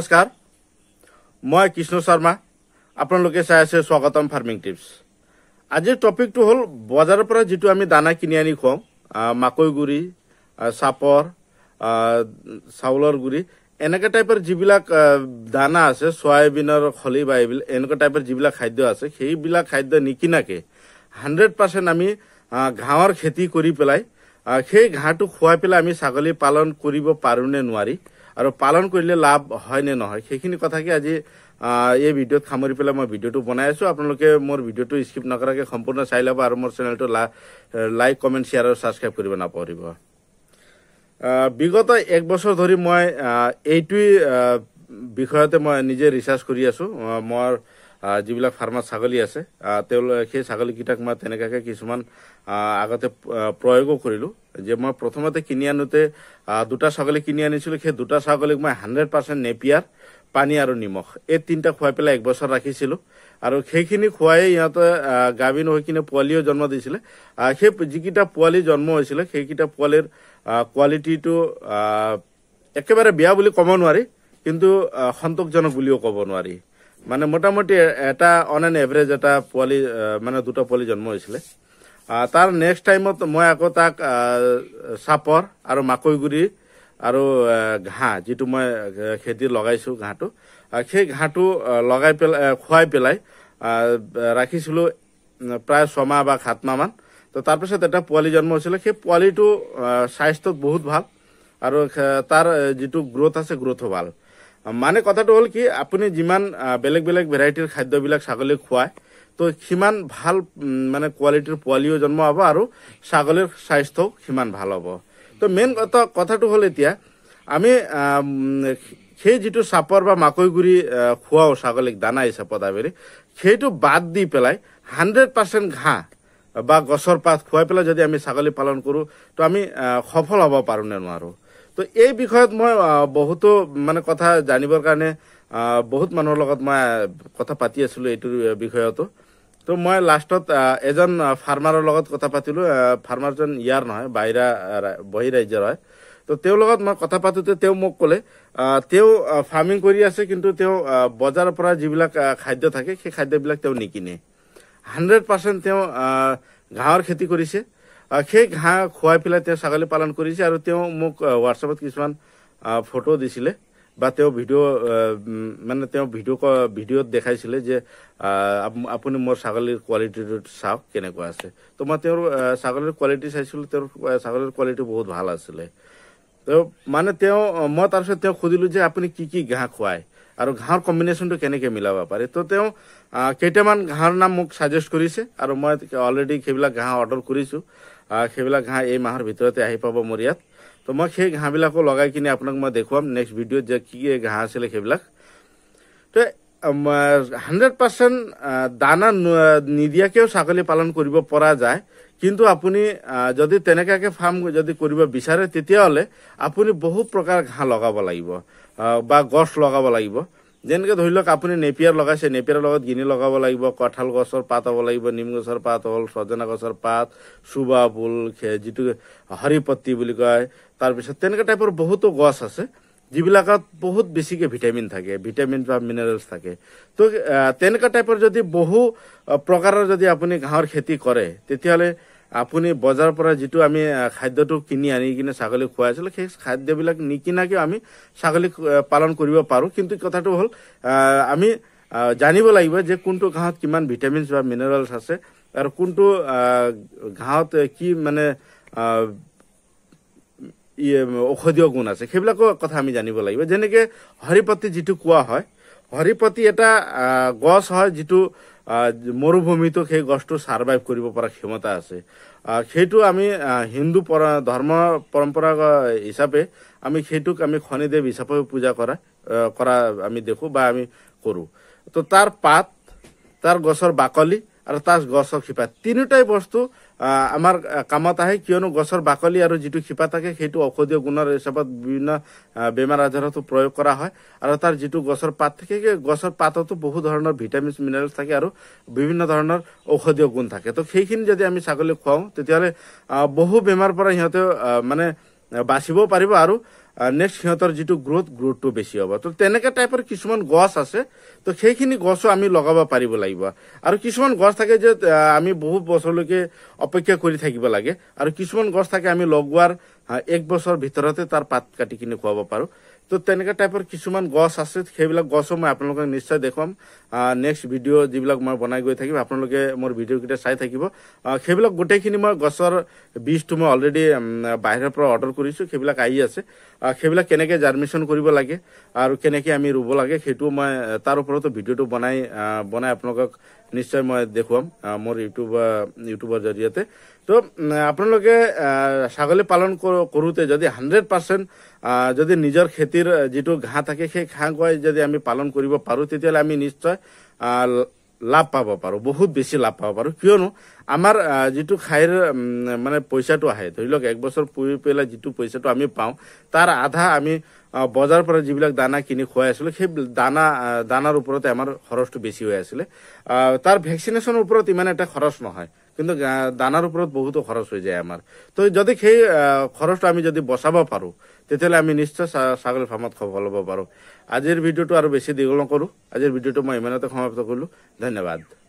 নমস্কাৰ মই কৃষ্ণ শৰ্মা আপোনালোকে চাই আছে স্বাগতম ফাৰ্মিং টিপছ আজিৰ টপিকটো হ'ল বজাৰৰ পৰা যিটো আমি দানা কিনি আনি খুৱাওঁ মাকৈ গুড়ি চাপৰ চাউলৰ গুড়ি এনেকুৱা টাইপৰ যিবিলাক দানা আছে চয়াবিনৰ খলি বা এইবিলাক এনেকুৱা টাইপৰ যিবিলাক খাদ্য আছে সেইবিলাক খাদ্য নিকিনাকে হাণ্ড্ৰেড পাৰ্চেণ্ট আমি ঘাঁহৰ খেতি কৰি পেলাই সেই ঘাঁহটো খুৱাই পেলাই আমি ছাগলী পালন কৰিব পাৰোঁ নোৱাৰি আৰু পালন কৰিলে লাভ হয় নে নহয় সেইখিনি কথাকে আজি এই ভিডিঅ'ত সামৰি পেলাই মই ভিডিঅ'টো বনাই আছো আপোনালোকে মোৰ ভিডিঅ'টো স্কিপ নকৰাকৈ সম্পূৰ্ণ চাই ল'ব আৰু মোৰ চেনেলটো লাইক কমেণ্ট শ্বেয়াৰ আৰু ছাবস্ক্ৰাইব কৰিব নাপাহৰিব বিগত এক বছৰ ধৰি মই এইটোৱেই বিষয়তে মই নিজে ৰিচাৰ্জ কৰি আছো মোৰ যিবিলাক ফাৰ্মাৰ ছাগলী আছে সেই ছাগলীকেইটাক মই তেনেকুৱাকে কিছুমান আগতে প্ৰয়োগো কৰিলোঁ যে মই প্ৰথমতে কিনি আনোতে দুটা ছাগলী কিনি আনিছিলোঁ সেই দুটা ছাগলীক মই হাণ্ড্ৰেড পাৰ্চেণ্ট নেপিয়াৰ পানী আৰু নিমখ এই তিনিটা খুৱাই পেলাই একবছৰ ৰাখিছিলোঁ আৰু সেইখিনি খুৱাই ইহঁতে গাভিন হৈ কিনে পোৱালিও জন্ম দিছিলে সেই যিকেইটা পোৱালি জন্ম হৈছিলে সেইকেইটা পোৱালিৰ কোৱালিটিটো একেবাৰে বেয়া বুলি কব নোৱাৰি কিন্তু সন্তোষজনক বুলিও কব নোৱাৰি মানে মোটামুটি এটা অন এন এভাৰেজ এটা পোৱালি মানে দুটা পোৱালি জন্ম হৈছিলে তাৰ নেক্সট টাইমত মই আকৌ তাক চাপৰ আৰু মাকৈ গুড়ি আর ঘাঁ যেটু মই খেতি লগাইছোঁ ঘাঁহটো সেই ঘাঁহটো লগাই পেলাই খুৱাই পেলাই ৰাখিছিলোঁ প্ৰায় ছমাহ বা সাতমাহমান তো তাৰপিছত এটা পোৱালি জন্ম হৈছিলে সেই পোৱালিটো স্বাস্থ্যত বহুত ভাল আৰু তাৰ যিটো গ্ৰোথ আছে গ্ৰ'থো ভাল মানে কথাটো হ'ল কি আপুনি যিমান বেলেগ বেলেগ ভেৰাইটিৰ খাদ্যবিলাক ছাগলীক খুৱায় তো সিমান ভাল মানে কোৱালিটিৰ পোৱালিও জন্ম হ'ব আৰু ছাগলীৰ স্বাস্থ্যও সিমান ভাল হ'ব তো মেইন কথা কথাটো হ'ল এতিয়া আমি সেই যিটো চাপৰ বা মাকৈ গুৰি খুৱাওঁ ছাগলীক দানা হিচাপত আবেৰি সেইটো বাদ দি পেলাই হাণ্ড্ৰেড পাৰ্চেণ্ট ঘাঁহ বা গছৰ পাত খুৱাই পেলাই যদি আমি ছাগলী পালন কৰোঁ তো আমি সফল হ'ব পাৰোঁ নে নোৱাৰোঁ তো এই বিষয়ত মই বহুতো মানে কথা জানিবৰ কাৰণে বহুত মানুহৰ লগত মই কথা পাতি আছিলো এইটো বিষয়তো তো মই লাষ্টত এজন ফাৰ্মাৰৰ লগত কথা পাতিলো ফাৰ্মাৰজন ইয়াৰ নহয় বাহিৰা ৰাজ্যৰ হয় তো তেওঁৰ লগত মই কথা পাতোতে তেওঁ মোক কলে তেওঁ ফাৰ্মিং কৰি আছে কিন্তু তেওঁ বজাৰৰ পৰা যিবিলাক খাদ্য থাকে সেই খাদ্যবিলাক তেওঁ নিকিনে হাণ্ড্ৰেড পাৰ্চেণ্ট তেওঁ ঘাঁহৰ খেতি কৰিছে সেই ঘাঁহ খুৱাই পেলাই তেওঁ ছাগলী পালন কৰিছে আৰু তেওঁ মোক হোৱাটছআপত কিছুমান ফটো দিছিলে বা তেওঁ ভিডিঅ' মানে তেওঁ ভিডিঅ' ভিডিঅ'ত দেখাইছিলে যে আপুনি মোৰ ছাগলীৰ কোৱালিটিটো চাওক কেনেকুৱা আছে ত' মই তেওঁৰ ছাগলীৰ কোৱালিটি চাইছিলোঁ তেওঁৰ ছাগলীৰ কোৱালিটি বহুত ভাল আছিলে তো মানে তেওঁ মই তাৰপিছত তেওঁক সুধিলো যে আপুনি কি কি ঘাঁহ খুৱায় আৰু ঘাঁহৰ কম্বিনেশ্যনটো কেনেকে মিলাব পাৰে তো তেওঁ কেইটামান ঘাঁহৰ নাম মোক চাজেষ্ট কৰিছে আৰু মই অলৰেডি সেইবিলাক ঘাঁহ অৰ্ডাৰ কৰিছো সেইবিলাক ঘাঁহ এই মাহৰ ভিতৰতে আহি পাব মোৰ ইয়াত তো মই সেই ঘাঁহবিলাকো লগাই কিনে আপোনাক মই দেখুৱাম নেক্সট ভিডিঅ'ত যে কি কি ঘাঁহ আছিলে সেইবিলাক তো হাণ্ড্ৰেড পাৰ্চেণ্ট দানা নিদিয়াকেও ছাগলী পালন কৰিব পৰা যায় কিন্তু আপুনি যদি তেনেকুৱাকে ফাৰ্ম যদি কৰিব বিচাৰে তেতিয়াহ'লে আপুনি বহুত প্ৰকাৰ ঘাঁহ লগাব লাগিব বা গছ লগাব লাগিব যেনেকৈ ধৰি লওক আপুনি নেপিয়াৰ লগাইছে নেপিয়াৰ লগত গিনি লগাব লাগিব কঁঠাল গছৰ পাত হ'ব লাগিব নিম গছৰ পাত হ'ল চজনা গছৰ পাত চুবা ফুল যিটো হৰিপত্তি বুলি কয় তাৰপিছত তেনেকুৱা টাইপৰ বহুতো গছ আছে যিবিলাকত বহুত বেছিকে ভিটামিন থাকে ভিটামিন বা মিনাৰেলছ থাকে তো তেনেকুৱা টাইপৰ যদি বহু প্ৰকাৰৰ যদি আপুনি ঘাঁহৰ খেতি কৰে তেতিয়াহ'লে আপুনি বজাৰৰ পৰা যিটো আমি খাদ্যটো কিনি আনি কিনে ছাগলীক খুৱাই আছিলোঁ সেই খাদ্যবিলাক নিকিনাকৈও আমি ছাগলীক পালন কৰিব পাৰোঁ কিন্তু কথাটো হ'ল আমি জানিব লাগিব যে কোনটো ঘাঁহত কিমান ভিটামিনছ বা মিনাৰেলছ আছে আৰু কোনটো ঘাঁহত কি মানে ঔষধীয় গুণ আছে সেইবিলাকৰ কথা আমি জানিব লাগিব যেনেকৈ হৰিপতি যিটো কোৱা হয় হৰিপতি এটা গছ হয় যিটো মৰুভূমিটো সেই গছটো চাৰ্ভাইভ কৰিব পৰা ক্ষমতা আছে সেইটো আমি হিন্দু ধৰ্ম পৰম্পৰা হিচাপে আমি সেইটোক আমি খনিদেৱ হিচাপে পূজা কৰা কৰা আমি দেখোঁ বা আমি কৰোঁ তো তাৰ পাত তাৰ গছৰ বাকলি আৰু তাৰ গছৰ শিপা তিনিওটাই বস্তু আমাৰ কামত আহে কিয়নো গছৰ বাকলি আৰু যিটো শিপা থাকে সেইটো ঔষধীয় গুণৰ হিচাপত বিভিন্ন বেমাৰ আজাৰতো প্ৰয়োগ কৰা হয় আৰু তাৰ যিটো গছৰ পাত থাকে সেই গছৰ পাততো বহু ধৰণৰ ভিটামিন মিনাৰেলছ থাকে আৰু বিভিন্ন ধৰণৰ ঔষধীয় গুণ থাকে তো সেইখিনি যদি আমি ছাগলীক খুৱাওঁ তেতিয়াহ'লে বহু বেমাৰৰ পৰা সিহঁতে মানে বাচিবও পাৰিব আৰু নেক্সট সিহঁতৰ যিটো গ্ৰ'থ গ্ৰ'থটো বেছি হ'ব তো তেনেকুৱা টাইপৰ কিছুমান গছ আছে তো সেইখিনি গছো আমি লগাব পাৰিব লাগিব আৰু কিছুমান গছ থাকে যে আমি বহুত বছৰলৈকে অপেক্ষা কৰি থাকিব লাগে আৰু কিছুমান গছ থাকে আমি লগোৱাৰ এক বছৰ ভিতৰতে তাৰ পাত কাটি কিনে খুৱাব পাৰোঁ তো তেনেকুৱা টাইপৰ কিছুমান গছ আছে সেইবিলাক গছো মই আপোনালোকক নিশ্চয় দেখুৱাম নেক্সট ভিডিঅ' যিবিলাক মই বনাই গৈ থাকিম আপোনালোকে মোৰ ভিডিঅ'কেইটা চাই থাকিব সেইবিলাক গোটেইখিনি মই গছৰ বীজটো মই অলৰেডি বাহিৰৰ পৰা অৰ্ডাৰ কৰিছোঁ সেইবিলাক আহি আছে সেইবিলাক কেনেকৈ জাৰ্মিশ্যন কৰিব লাগে আৰু কেনেকৈ আমি ৰুব লাগে সেইটো মই তাৰ ওপৰতো ভিডিঅ'টো বনাই বনাই আপোনালোকক নিশ্চয় মই দেখুৱাম মোৰ ইউটিউব ইউটিউবৰ জৰিয়তে তো আপোনালোকে ছাগলী পালন কৰোঁতে যদি হাণ্ড্ৰেড পাৰ্চেণ্ট যদি নিজৰ খেতিৰ যিটো ঘাঁহ থাকে সেই ঘাঁহ গুৱাই যদি আমি পালন কৰিব পাৰোঁ তেতিয়াহ'লে আমি নিশ্চয় লাভ পাব পাৰোঁ বহুত বেছি লাভ পাব পাৰোঁ কিয়নো আমাৰ যিটো খাইৰ মানে পইচাটো আহে ধৰি লওক একবছৰ পুহি পেলাই যিটো পইচাটো আমি পাওঁ তাৰ আধা আমি বজাৰৰ পৰা যিবিলাক দানা কিনি খুৱাই আছিলোঁ সেই দানা দানাৰ ওপৰতে আমাৰ খৰচটো বেছি হৈ আছিলে তাৰ ভেকচিনেশ্যনৰ ওপৰত ইমান এটা খৰচ নহয় কিন্তু দানাৰ ওপৰত বহুতো খৰচ হৈ যায় আমাৰ তো যদি সেই খৰচটো আমি যদি বচাব পাৰোঁ তেতিয়াহ'লে আমি নিশ্চয় ছাগলী ফাৰ্মত সফল হ'ব পাৰোঁ আজিৰ ভিডিঅ'টো আৰু বেছি দীঘল নকৰোঁ আজিৰ ভিডিঅ'টো মই ইমানতে সমাপ্ত কৰিলোঁ ধন্যবাদ